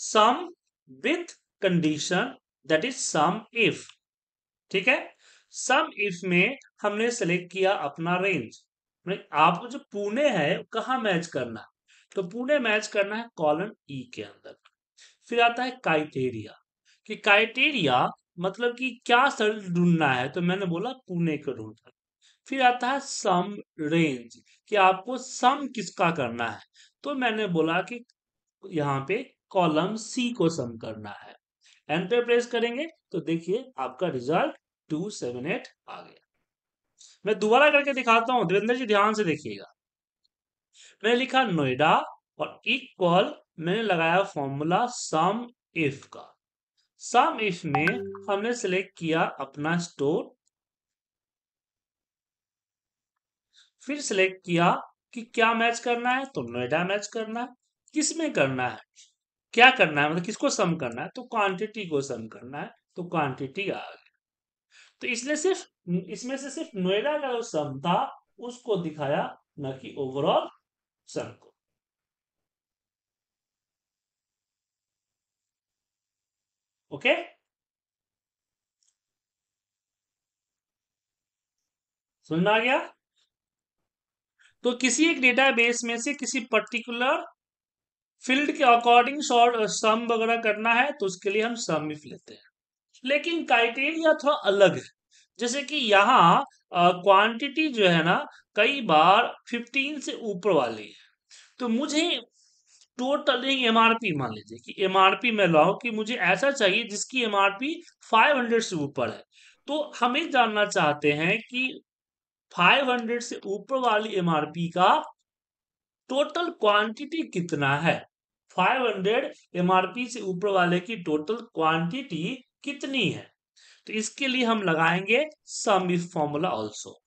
Some with condition that is sum if ठीक है सम if में हमने सेलेक्ट किया अपना रेंज मतलब आपको जो पुणे है कहा मैच करना तो पुणे मैच करना है कॉलम ई e के अंदर फिर आता है क्राइटेरिया कि क्राइटेरिया मतलब कि क्या सर ढूंढना है तो मैंने बोला पुणे को ढूंढना फिर आता है सम रेंज कि आपको सम किसका करना है तो मैंने बोला कि यहाँ पे कॉलम सी को सम करना है एंटर पे प्रेस करेंगे तो देखिए आपका रिजल्ट टू सेवन एट आ गया मैं दोबारा करके दिखाता हूं देवेंद्र जी ध्यान से देखिएगा मैंने लिखा नोएडा और इक्वल मैंने लगाया फॉर्मूला सम इफ का सम इफ में हमने सिलेक्ट किया अपना स्टोर फिर सिलेक्ट किया कि क्या मैच करना है तो नोएडा मैच करना है किस में करना है क्या करना है मतलब किसको सम करना है तो क्वांटिटी को सम करना है तो क्वांटिटी आ गई तो इसलिए सिर्फ इसमें से सिर्फ नोएडा का जो सम था उसको दिखाया न कि ओवरऑल सम को ओके सुनना आ गया तो किसी एक डेटाबेस में से किसी पर्टिकुलर फील्ड के अकॉर्डिंग शॉर्ट सम वगैरह करना है तो उसके लिए हम सम इफ लेते हैं लेकिन क्राइटेरिया थोड़ा अलग है जैसे कि यहाँ क्वांटिटी जो है ना कई बार 15 से ऊपर वाली है तो मुझे टोटल एम आर पी मान लीजिए कि एम आर पी मैं लाऊ कि मुझे ऐसा चाहिए जिसकी M R P five hundred से ऊपर है तो हम ये जानना चाहते हैं कि फाइव हंड्रेड से ऊपर वाली एम आर पी का टोटल क्वांटिटी कितना है 500 एमआरपी से ऊपर वाले की टोटल क्वांटिटी कितनी है तो इसके लिए हम लगाएंगे sum if formula also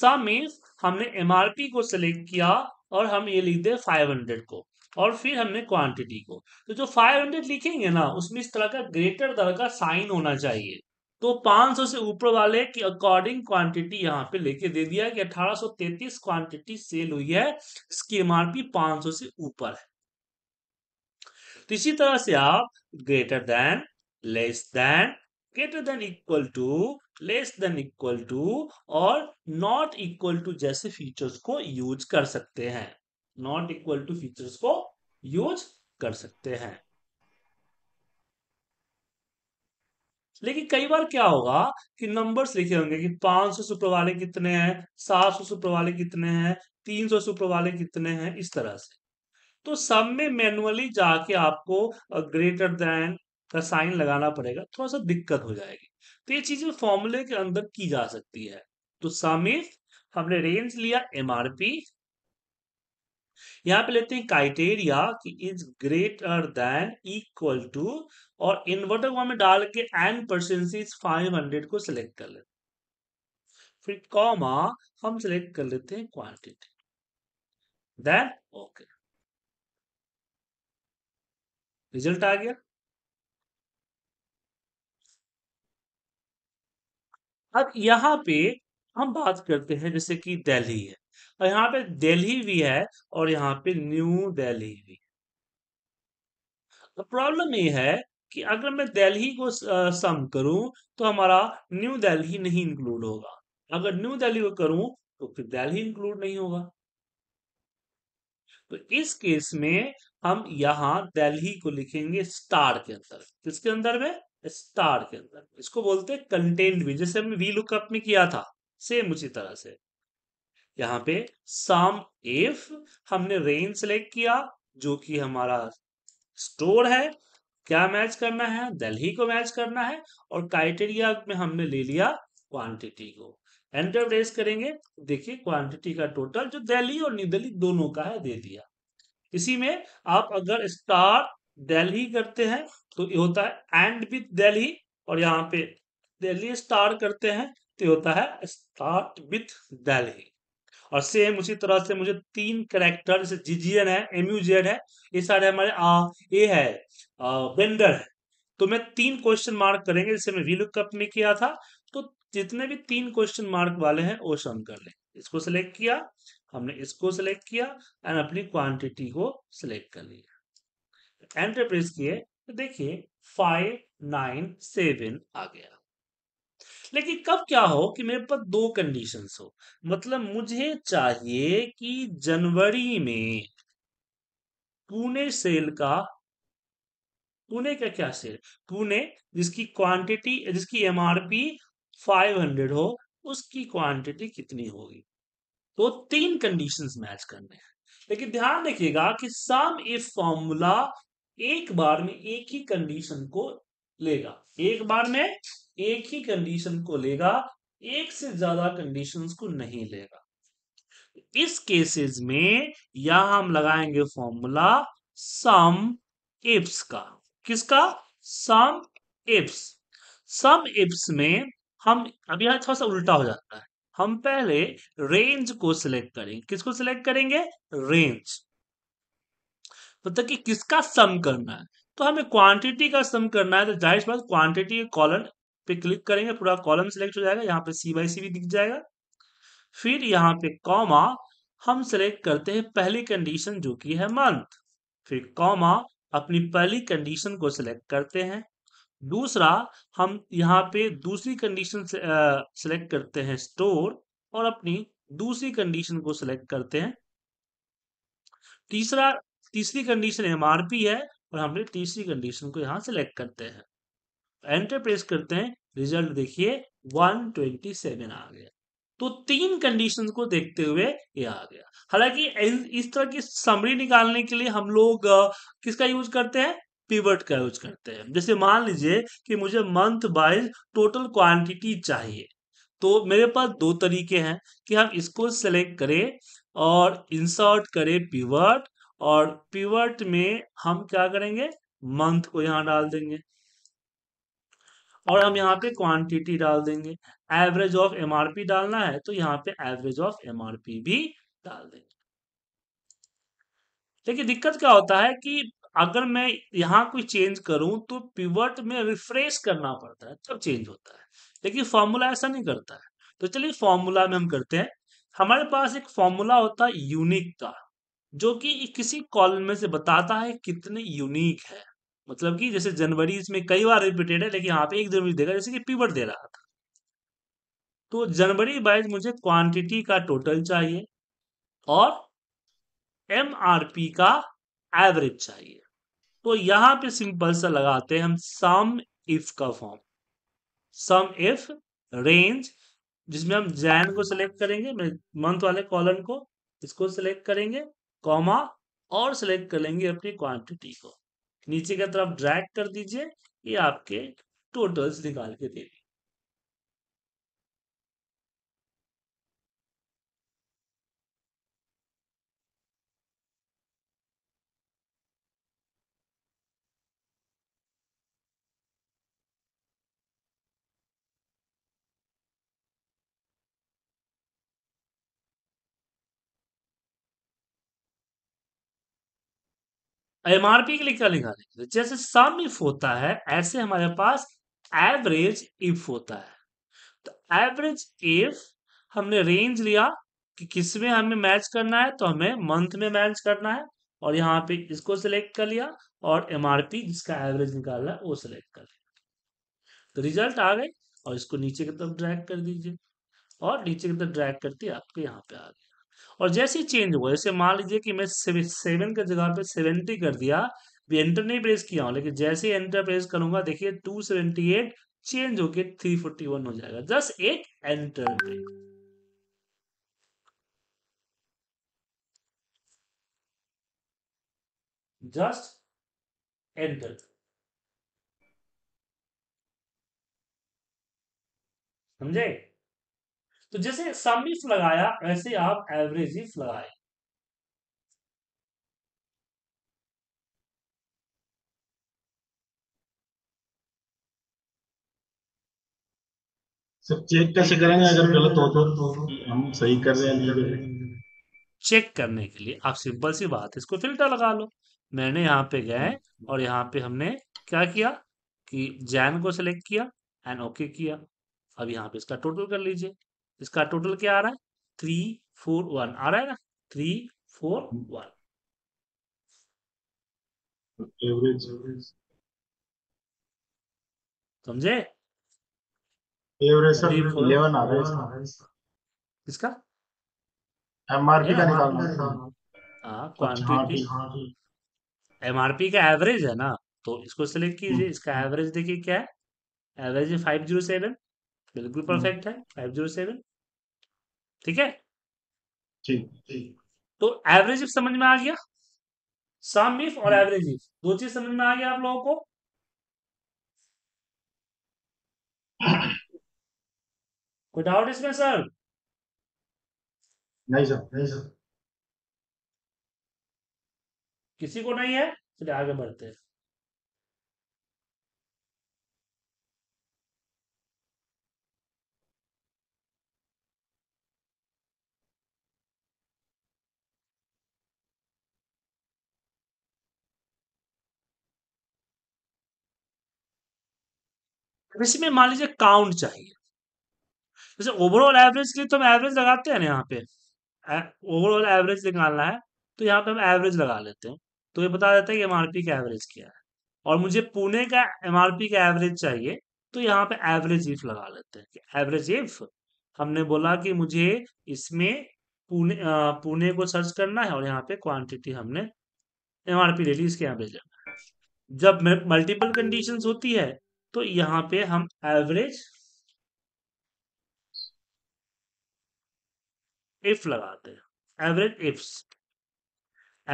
sum if हमने एमआरपी को सेलेक्ट किया और हम ये लिख दे 500 को और फिर हमने क्वांटिटी को तो जो 500 लिखेंगे ना उसमें इस तरह का ग्रेटर तरह का साइन होना चाहिए तो 500 से ऊपर वाले के अकॉर्डिंग क्वांटिटी यहाँ पे लेके दे दिया कि 1833 क्वांटिटी सेल हुई है इसकी एमआरपी 500 से ऊपर है तो इसी तरह से आप greater than less than greater than equal to less than equal to और नॉट इक्वल टू जैसे फीचर्स को यूज कर सकते हैं नॉट इक्वल टू फीचर्स को यूज कर सकते हैं लेकिन कई बार क्या होगा कि नंबर्स लिखे होंगे कि 500 सुपर वाले कितने हैं 700 सुपर वाले कितने हैं 300 सुपर वाले कितने हैं इस तरह से तो सब में मैनुअली जाके आपको ग्रेटर देन का साइन लगाना पड़ेगा थोड़ा सा दिक्कत हो जाएगी तो ये चीजें फॉर्मूले के अंदर की जा सकती है तो समिफ हमने रेंज लिया एमआरपी यहां पे लेते हैं क्राइटेरिया कि is greater than equal to और इन्वर्टर को हमें डाल के एन परसेंटेज फाइव हंड्रेड को सिलेक्ट कर लेते फिर कॉमा हम सिलेक्ट कर लेते हैं क्वांटिटी देन ओके रिजल्ट आ गया अब यहां पे हम बात करते हैं जैसे कि दिल्ली है और यहां पे दिल्ली भी है और यहां पे न्यू दिल्ली भी प्रॉब्लम ये है कि अगर मैं दिल्ली को सम करूं तो हमारा न्यू दिल्ली नहीं इंक्लूड होगा अगर न्यू दिल्ली को करूं तो फिर दिल्ली इंक्लूड नहीं होगा तो इस केस में हम यहां दिल्ली को लिखेंगे स्टार के अंदर किसके अंदर में स्टार के अंदर इसको बोलते हैं कंटेंट भी जैसे हमने वी लुकअप में किया था सेम उसी तरह से यहां पे साम एफ हमने रेंज सेलेक्ट किया जो कि हमारा स्टोर है क्या मैच करना है दिल्ली को मैच करना है और क्राइटेरिया में हमने ले लिया क्वांटिटी को एंटर रेस करेंगे देखिए क्वांटिटी का टोटल जो दिल्ली और न्यू दिल्ली दोनों का है दे दिया इसी में आप अगर स्टार दिल्ली करते हैं तो ये होता है एंड विथ दिल्ली और यहाँ पे दिल्ली स्टार करते हैं तो होता है स्टार्ट विथ दिल्ली और सेम उसी तरह से मुझे तीन करेक्टर जैसे जीजीएन है एमयूजेड है ये सारे हमारे आ, ए है आ, बेंडर है तो मैं तीन क्वेश्चन मार्क करेंगे जैसे मैं वी लुकअप में किया था तो जितने भी तीन क्वेश्चन मार्क वाले हैं वो सम कर लें इसको सिलेक्ट किया हमने इसको सिलेक्ट किया एंड अपनी क्वांटिटी को सिलेक्ट कर लिया एंटर प्रेस किए तो देखिए फाइव नाइन सेवन आ गया लेकिन कब क्या हो कि मेरे पास दो कंडीशन हो मतलब मुझे चाहिए कि जनवरी में पुणे सेल का पुणे का क्या सेल पुणे जिसकी क्वांटिटी जिसकी एमआरपी 500 हो उसकी क्वांटिटी कितनी होगी तो तीन कंडीशंस मैच करने हैं लेकिन ध्यान रखिएगा कि सम इफ फॉर्मूला एक बार में एक ही कंडीशन को लेगा एक बार में एक ही कंडीशन को लेगा एक से ज्यादा कंडीशंस को नहीं लेगा इस केसेस में या हम लगाएंगे फॉर्मूला सम इप्स का किसका सम इप्स सम इप्स में हम अब यहां थोड़ा सा उल्टा हो जाता है हम पहले रेंज को सिलेक्ट करेंगे किसको सिलेक्ट करेंगे रेंज मतलब तो कि किसका सम करना है तो हमें क्वांटिटी का सम करना है तो जाहिर बात क्वांटिटी कॉलन पे क्लिक करेंगे पूरा कॉलम सिलेक्ट हो जाएगा यहाँ पे सी बाई सी भी दिख जाएगा फिर यहाँ पे कॉमा हम सिलेक्ट करते हैं पहली कंडीशन जो कि है मंथ फिर कॉमा अपनी पहली कंडीशन को सिलेक्ट करते हैं दूसरा हम यहाँ पे दूसरी कंडीशन सिलेक्ट करते हैं स्टोर और अपनी दूसरी कंडीशन को सिलेक्ट करते हैं तीसरा तीसरी कंडीशन एमआरपी है और हमने तीसरी कंडीशन को यहाँ सिलेक्ट करते हैं एंटर प्रेस करते हैं रिजल्ट देखिए 127 आ गया तो तीन कंडीशंस को देखते हुए ये आ गया हालांकि इस तरह की समरी निकालने के लिए हम लोग किसका यूज करते हैं पिवट का यूज करते हैं जैसे मान लीजिए कि मुझे मंथ वाइज टोटल क्वांटिटी चाहिए तो मेरे पास दो तरीके हैं कि हम इसको सेलेक्ट करें और इंसर्ट करें पिवट और पिवट में हम क्या करेंगे मंथ को यहाँ डाल देंगे और हम यहाँ पे क्वांटिटी डाल देंगे एवरेज ऑफ एमआरपी डालना है तो यहाँ पे एवरेज ऑफ एमआरपी भी डाल देंगे लेकिन दिक्कत क्या होता है कि अगर मैं यहाँ कोई चेंज करूं तो पिवट में रिफ्रेश करना पड़ता है तब चेंज होता है लेकिन फॉर्मूला ऐसा नहीं करता है तो चलिए फॉर्मूला में हम करते हैं हमारे पास एक फॉर्मूला होता है यूनिक का जो कि किसी कॉलम में से बताता है कितने यूनिक है मतलब कि जैसे जनवरी इसमें कई बार रिपीटेड है लेकिन यहाँ पे एक जनवरी देगा जैसे कि पीवर दे रहा था तो जनवरी वाइज मुझे क्वांटिटी का टोटल चाहिए और एम का एवरेज चाहिए तो यहां पे सिंपल सा लगाते हैं हम सम इफ का फॉर्म सम इफ रेंज जिसमें हम जैन को सिलेक्ट करेंगे मंथ वाले कॉलम को इसको सिलेक्ट करेंगे कॉमा और सिलेक्ट कर लेंगे अपनी क्वांटिटी को नीचे की तरफ ड्रैग कर दीजिए ये आपके टोटल्स निकाल के देंगे एमआरपी के लिए क्या निकालेंगे जैसे सम इफ होता है ऐसे हमारे पास एवरेज इफ होता है तो एवरेज इफ हमने रेंज लिया कि किस में हमें मैच करना है तो हमें मंथ में मैच करना है और यहाँ पे इसको सिलेक्ट कर लिया और एमआरपी जिसका एवरेज निकालना है वो सिलेक्ट कर लिया तो रिजल्ट आ गए और इसको नीचे की तरफ ड्रैग कर दीजिए और नीचे की तरफ ड्रैग करते आपके यहाँ पे आ गए और जैसे चेंज हुआ जैसे मान लीजिए कि मैं सेवन का जगह पे सेवेंटी कर दिया भी एंटर नहीं प्रेस किया लेकिन जैसे एंटर प्रेस करूंगा देखिए टू सेवेंटी एट चेंज होके थ्री फोर्टी वन हो जाएगा जस्ट एक एंटर ब्रेक जस्ट एंटर समझे तो जैसे सम इफ लगाया ऐसे आप एवरेज इफ लगाए सब चेक कैसे करेंगे अगर गलत हो तो हम सही कर रहे हैं चेक करने के लिए आप सिंपल सी बात है इसको फिल्टर लगा लो मैंने यहाँ पे गए और यहाँ पे हमने क्या किया कि जैन को सिलेक्ट किया एंड ओके okay किया अब यहाँ पे इसका टोटल कर लीजिए इसका टोटल क्या आ रहा है थ्री फोर वन आ रहा है ना थ्री फोर वन समझे एवरेज इलेवन आ रहा है एमआरपी का निकालना क्वांटिटी एमआरपी का एवरेज हाँ, हाँ हाँ है ना तो इसको सिलेक्ट कीजिए हम्म। इसका एवरेज देखिए क्या है एवरेज फाइव जीरो सेवन बिल्कुल परफेक्ट हम्म। है फाइव जीरो सेवन ठीक है ठीक तो एवरेज इफ समझ में आ गया सम इफ और एवरेज हम्म। इफ दो चीज समझ में आ गया आप लोगों को कोई डाउट इसमें सर नहीं सर नहीं सर किसी को नहीं है चलिए आगे बढ़ते हैं इसमें मान लीजिए काउंट चाहिए जैसे ओवरऑल एवरेज के लिए तो हम एवरेज लगाते हैं ना यहाँ पे ओवरऑल एवरेज निकालना है तो यहाँ पे हम एवरेज लगा लेते हैं तो ये बता देता है कि एमआरपी का एवरेज क्या है और मुझे पुणे का एमआरपी का एवरेज चाहिए तो यहाँ पे एवरेज इफ लगा लेते हैं एवरेज इफ हमने बोला कि मुझे इसमें पुणे पुणे को सर्च करना है और यहाँ पे क्वांटिटी हमने एमआरपी ले ली इसके एवरेज लेना है जब मल्टीपल कंडीशंस होती है तो यहां पे हम एवरेज इफ लगाते हैं एवरेज इफ्स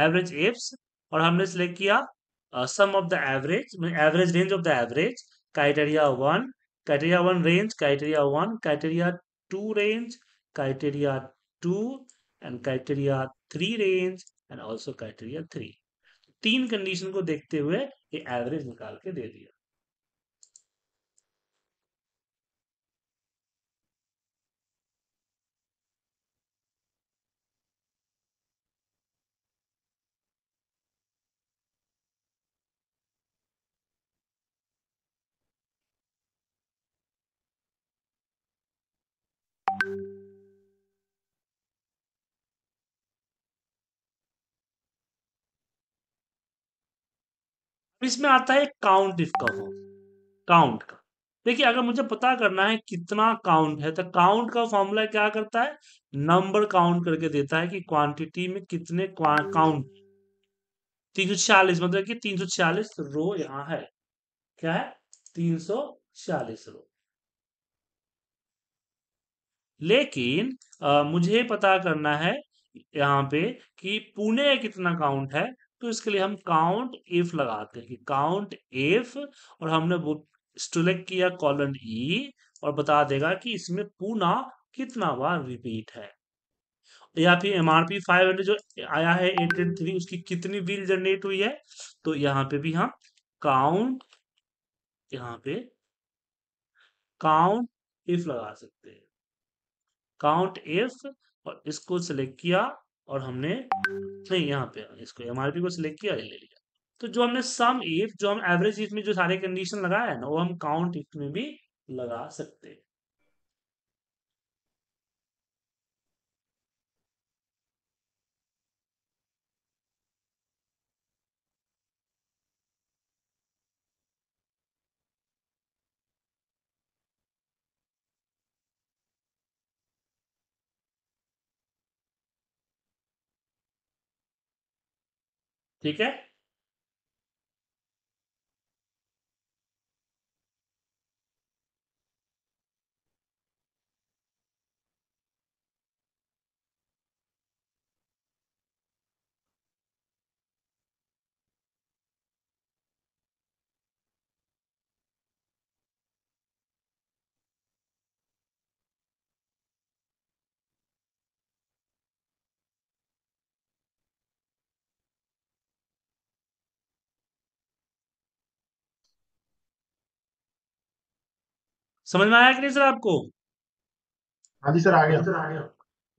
एवरेज इफ्स और हमने सिलेक्ट किया sum of the average average range of the average criteria one criteria one range criteria one criteria two range criteria two and criteria three range and also criteria three तीन condition को देखते हुए ये average निकाल के दे दिया इसमें आता है काउंट इफ का फॉर्म काउंट का देखिए अगर मुझे पता करना है कितना काउंट है तो काउंट का फॉर्मूला क्या करता है नंबर काउंट करके देता है कि क्वांटिटी में कितने काउंट तीन सौ छियालीस मतलब कि तीन सौ छियालीस रो यहां है क्या है तीन सौ छियालीस रो लेकिन आ, मुझे पता करना है यहां पे कि पुणे कितना काउंट है तो इसके लिए हम काउंट इफ लगाते हैं कि काउंट इफ और हमने वो सिलेक्ट किया कॉलन ई e और बता देगा कि इसमें पूना कितना बार रिपीट है या फिर M R P five hundred जो आया है एट थ्री उसकी कितनी बिल जनरेट हुई है तो यहाँ पे भी हम काउंट यहाँ पे काउंट इफ लगा सकते हैं काउंट इफ और इसको सिलेक्ट किया और हमने नहीं यहाँ पे इसको एमआरपी को सिलेक्ट किया ले लिया तो जो हमने सम इफ जो हम एवरेज इफ में जो सारे कंडीशन लगाया है ना वो हम काउंट इफ में भी लगा सकते हैं ठीक है समझ में आया कि नहीं सर आपको हाँ जी सर आ गया सर आ गया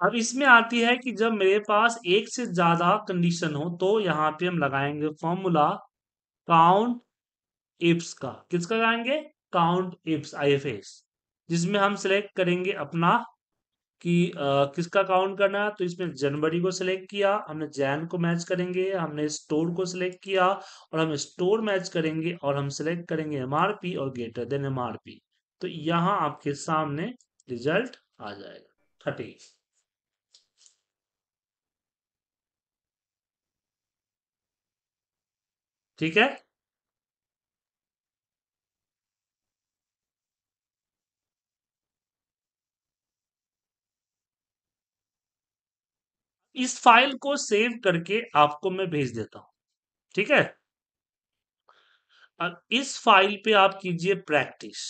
अब इसमें आती है कि जब मेरे पास एक से ज्यादा कंडीशन हो तो यहाँ पे हम लगाएंगे फॉर्मूला काउंट इफ्स का किसका लगाएंगे काउंट इफ्स आई जिसमें हम सिलेक्ट करेंगे अपना कि आ, किसका काउंट करना है तो इसमें जनवरी को सिलेक्ट किया हमने जैन को मैच करेंगे हमने स्टोर को सिलेक्ट किया और हम स्टोर मैच करेंगे और हम सिलेक्ट करेंगे एमआरपी और ग्रेटर देन एमआरपी तो यहां आपके सामने रिजल्ट आ जाएगा थर्टी ठीक है इस फाइल को सेव करके आपको मैं भेज देता हूं ठीक है अब इस फाइल पे आप कीजिए प्रैक्टिस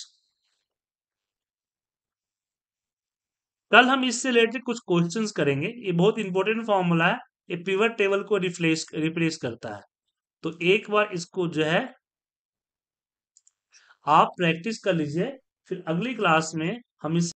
कल हम इससे रिलेटेड कुछ क्वेश्चंस करेंगे ये बहुत इंपॉर्टेंट फॉर्मूला है ये पिवट टेबल को रिप्लेस रिप्लेस करता है तो एक बार इसको जो है आप प्रैक्टिस कर लीजिए फिर अगली क्लास में हम इस